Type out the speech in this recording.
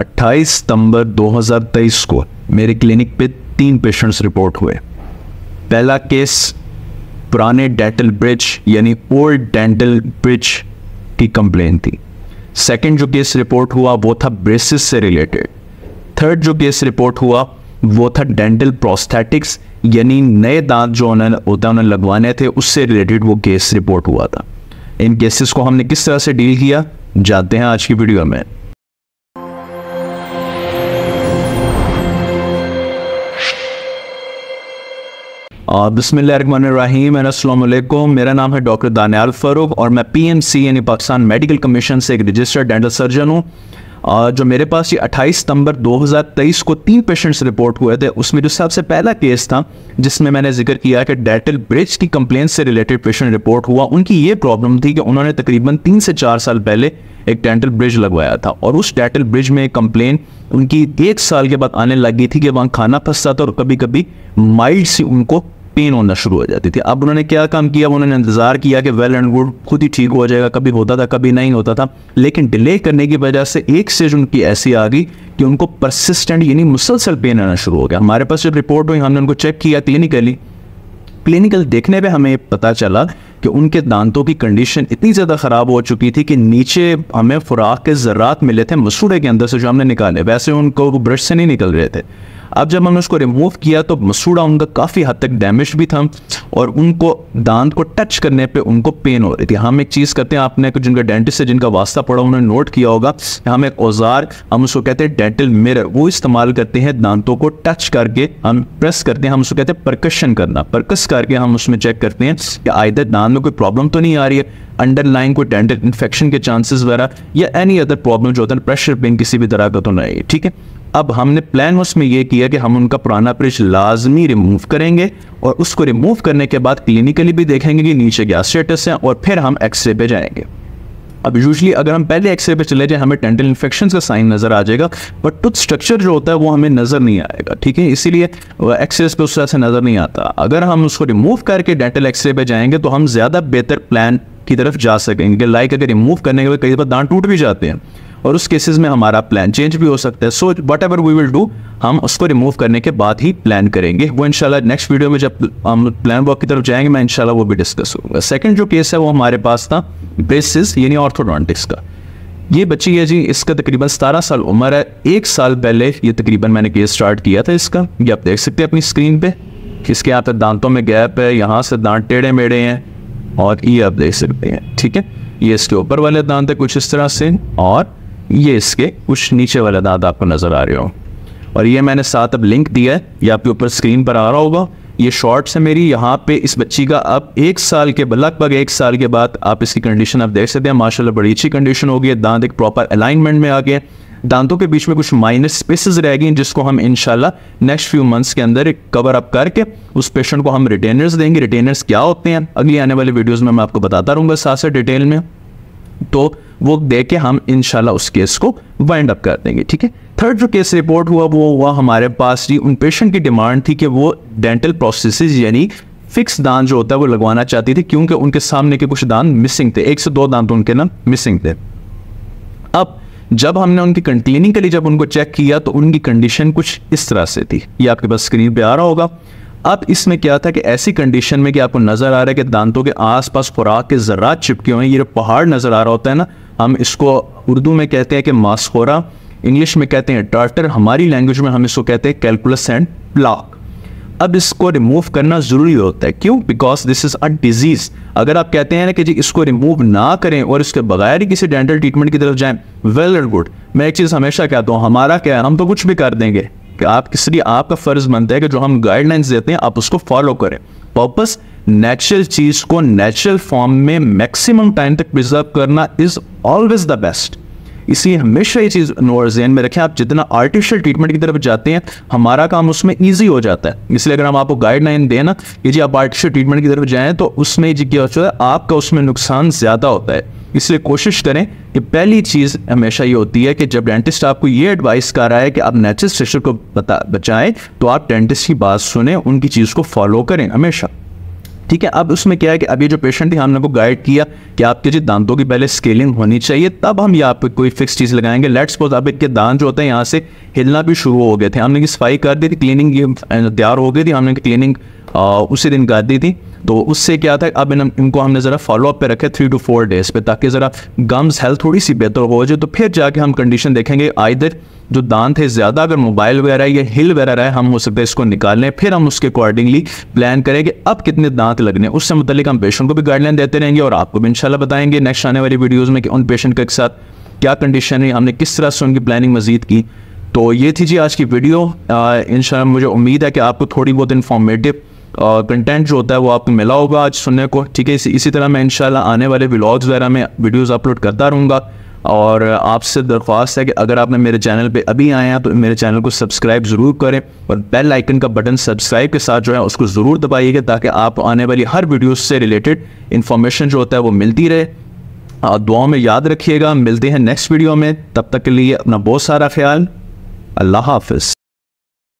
28 सितंबर 2023 को मेरे क्लिनिक पे तीन पेशेंट्स रिपोर्ट हुए पहला केस पुराने डेंटल ब्रिज यानी ओल्ड डेंटल ब्रिज की कंप्लेन थी सेकंड जो केस रिपोर्ट हुआ वो था ब्रेसिस से रिलेटेड थर्ड जो केस रिपोर्ट हुआ वो था डेंटल प्रोस्थेटिक्स यानी नए दांत जो उन्होंने उन्होंने लगवाने थे उससे रिलेटेड वो केस रिपोर्ट हुआ था इन केसेस को हमने किस तरह से डील किया जानते हैं आज की वीडियो में बसमीम असलम मेरा नाम है डॉक्टर दानियाल फ़रूक और मैं पी एम सी यानी पाकिस्तान मेडिकल कमीशन से एक रजिस्टर्ड डेंटल सर्जन हूँ जो मेरे पास ये 28 सितंबर 2023 को तीन पेशेंट्स रिपोर्ट हुए थे उसमें जो सबसे पहला केस था जिसमें मैंने जिक्र किया कि डेटल ब्रिज की कंप्लेंट से रिलेटेड पेशेंट रिपोर्ट हुआ उनकी ये प्रॉब्लम थी कि उन्होंने तकरीबन तीन से चार साल पहले एक डेंटल ब्रिज लगवाया था और उस डेंटल ब्रिज में कंप्लेन उनकी एक साल के बाद आने लगी थी कि वहाँ खाना फंसता था और कभी कभी माइल्ड सी उनको पेन होना शुरू हो जाती थी अब उन्होंने क्या काम किया उन्होंने इंतज़ार किया कि वेल एंड गुड खुद ही ठीक हो जाएगा कभी होता था कभी नहीं होता था लेकिन डिले करने की वजह से एक स्टेज उनकी ऐसी आ गई कि उनको परसिस्टेंट यानी मुसलसल पेन आना शुरू हो गया हमारे पास जब रिपोर्ट हुई हमने उनको चेक किया क्लिनिकली क्लिनिकल देखने पर हमें पता चला कि उनके दांतों की कंडीशन इतनी ज़्यादा ख़राब हो चुकी थी कि नीचे हमें फ़ुराक के ज़रात मिले थे मसूड़े के अंदर से जो हमने निकाले वैसे उनको ब्रश से नहीं निकल रहे थे अब जब हमने उसको रिमूव किया तो मसूड़ा उनका काफ़ी हद तक डैमेज भी था और उनको दांत को टच करने पे उनको पेन हो रही थी हम एक चीज़ करते हैं आपने जिनका डेंटिस्ट है जिनका वास्ता पड़ा उन्होंने नोट किया होगा हम एक औजार हम उसको कहते हैं डेंटल मिरर वो इस्तेमाल करते हैं दांतों को टच करके हम प्रेस करते हैं हम उसको कहते हैं परकशन करना परकस करके हम उसमें चेक करते हैं कि आयदर दांत में कोई प्रॉब्लम तो नहीं आ रही है अंडरलाइन कोई डेंटल इन्फेक्शन के चांसेस वगैरह या एनी अदर प्रॉब्लम जो होता है प्रेशर पेन किसी भी तरह का तो नहीं ठीक है अब हमने प्लान उसमें यह किया कि हम उनका पुराना ब्रिज लाजमी रिमूव करेंगे और उसको रिमूव करने के बाद क्लिनिकली भी देखेंगे कि नीचे क्या स्टेटस है और फिर हम एक्सरे पे जाएंगे अब यूजली अगर हम पहले एक्सरे पे चले जाएं हमें टेंटल इन्फेक्शन का साइन नज़र आ जाएगा बट टूथ स्ट्रक्चर जो होता है वो हमें नज़र नहीं आएगा ठीक है इसीलिए एक्सरे पे उस तरह से नज़र नहीं आता अगर हम उसको रिमूव करके डेंटल एक्सरे पे जाएंगे तो हम ज़्यादा बेहतर प्लान की तरफ जा सकेंगे लाइक अगर रिमूव करने के बाद कई बार दांत टूट भी जाते हैं और उस केसेस में हमारा प्लान चेंज भी हो सकता है so whatever we will do हम उसको रिमूव करने के बाद ही प्लान करेंगे वो इनशाला नेक्स्ट वीडियो में जब हम प्लान वर्क की तरफ जाएंगे मैं इनशाला वो भी डिस्कस करूँगा सेकेंड जो केस है वो हमारे पास था ब्रेसिस यानी ऑर्थोडॉन्टिक्स का ये बच्ची है जी इसका तकरीबन सतारह साल उम्र है एक साल पहले ये तकरीबन मैंने केस स्टार्ट किया था इसका ये आप देख सकते हैं अपनी स्क्रीन पे इसके यहाँ तक दांतों में गैप है यहाँ से दांत टेढ़े मेढ़े हैं और ये आप देख सकते हैं ठीक है ये इसके ऊपर वाले दांत है कुछ इस तरह से और ये इसके कुछ नीचे वाला दांत आपको नज़र आ रहे हो और ये मैंने साथ अब लिंक दिया है ये आपके ऊपर स्क्रीन पर आ रहा होगा ये शॉर्ट्स है मेरी यहाँ पे इस बच्ची का अब एक साल के लगभग एक साल के बाद आप इसकी कंडीशन आप देख सकते हैं माशाल्लाह बड़ी अच्छी कंडीशन हो गई है दांत एक प्रॉपर अलाइनमेंट में आ गए दांतों के बीच में कुछ माइनस स्पेसेस रह गई जिसको हम इनशाला नेक्स्ट फ्यू मंथ्स के अंदर एक कवर अप करके उस पेशेंट को हम रिटेनर्स देंगे रिटेनर्स क्या होते हैं अगली आने वाली वीडियोज में मैं आपको बताता रहूंगा साथ साथ डिटेल में तो वो दे के हम इनशाला उस केस को वाइंड अप कर देंगे ठीक है थर्ड जो केस रिपोर्ट हुआ वो हुआ हमारे पास जी उन पेशेंट की डिमांड थी कि वो डेंटल प्रोसेस यानी फिक्स दान जो होता है वो लगवाना चाहती थी क्योंकि उनके सामने के कुछ दान मिसिंग थे एक से दो दान तो उनके ना मिसिंग थे अब जब हमने उनकी क्लिनिकली जब उनको चेक किया तो उनकी कंडीशन कुछ इस तरह से थी ये आपके पास स्क्रीन पे आ रहा होगा अब इसमें क्या था कि ऐसी कंडीशन में कि आपको नज़र आ रहा है कि दांतों के आसपास खुराक के जरात चिपके हुए हैं ये पहाड़ नज़र आ रहा होता है ना हम इसको उर्दू में कहते हैं कि मास्कोरा इंग्लिश में कहते हैं टार्टर हमारी लैंग्वेज में हम इसको कहते हैं कैलकुलस एंड ब्लॉक अब इसको रिमूव करना ज़रूरी होता है क्यों because this is a disease अगर आप कहते हैं ना कि जी इसको रिमूव ना करें और इसके बगैर ही किसी डेंटल ट्रीटमेंट की तरफ जाएं वेल एंड गुड मैं एक चीज़ हमेशा कहता हूँ हमारा क्या है हम तो कुछ भी कर देंगे कि आप इसलिए आपका फ़र्ज़ बनता है कि जो हम गाइडलाइंस देते हैं आप उसको फॉलो करें पर्पज़ नेचुरल चीज को नेचुरल फॉर्म में मैक्सिमम टाइम तक प्रिजर्व करना इज ऑलवेज द बेस्ट इसलिए हमेशा ये चीज़ जहन में रखें आप जितना आर्टिफिशियल ट्रीटमेंट की तरफ जाते हैं हमारा काम उसमें ईजी हो जाता है इसलिए अगर हम आपको गाइडलाइन दें ना कि जी आप आर्टिफिशियल ट्रीटमेंट की तरफ जाएं तो उसमें जी क्या होता है आपका उसमें नुकसान ज़्यादा होता है इसलिए कोशिश करें कि पहली चीज़ हमेशा ये होती है कि जब डेंटिस्ट आपको ये एडवाइस कर रहा है कि आप नेचुरल स्टेशन को बता बचाएं तो आप डेंटिस्ट की बात सुने उनकी चीज़ को फॉलो करें हमेशा ठीक है अब उसमें क्या है कि अभी जो पेशेंट थी हमने को गाइड किया कि आपके जी दांतों की पहले स्केलिंग होनी चाहिए तब हम यहाँ पे कोई फिक्स चीज़ लगाएंगे लेट्स सपोज अब इनके दांत जो होते हैं यहाँ से हिलना भी शुरू हो गए थे हमने की सफाई कर दी थी क्लीनिंग तैयार हो गई थी हमने क्लीनिंग उसी दिन कर दी थी तो उससे क्या था अब इन, इनको हमने ज़रा फॉलोअप पे रखे थ्री टू फोर डेज़ पे ताकि ज़रा गम्स हेल्थ थोड़ी सी बेहतर हो जाए तो फिर जाके हम कंडीशन देखेंगे आई जो दांत है ज़्यादा अगर मोबाइल वगैरह या हिल वगैरह है हम हो सकता है इसको निकाल लें फिर हम उसके अकॉर्डिंगली प्लान करें कि अब कितने दांत लगने उससे मतलब हम पेशेंट को भी गाइडलाइन देते रहेंगे और आपको भी इंशाल्लाह बताएंगे नेक्स्ट आने वाली वीडियोज़ में कि उन पेशेंट के साथ क्या कंडीशन है हमने किस तरह से उनकी प्लानिंग मजीद की तो ये थी जी आज की वीडियो इन मुझे उम्मीद है कि आपको थोड़ी बहुत इन्फॉर्मेटिव कंटेंट जो होता है वो आपको मिला होगा आज सुनने को ठीक है इसी इसी तरह मैं इनशाला आने वाले ब्लॉग्स वगैरह में वीडियोज़ अपलोड करता रहूँगा और आपसे दरख्वास्त है कि अगर आपने मेरे चैनल पे अभी आए हैं तो मेरे चैनल को सब्सक्राइब ज़रूर करें और बेल आइकन का बटन सब्सक्राइब के साथ जो है उसको ज़रूर दबाइएगा ताकि आप आने वाली हर वीडियो से रिलेटेड इन्फॉर्मेशन जो होता है वो मिलती रहे दुआओं में याद रखिएगा मिलते हैं नेक्स्ट वीडियो में तब तक के लिए अपना बहुत सारा ख्याल अल्लाह हाफिज़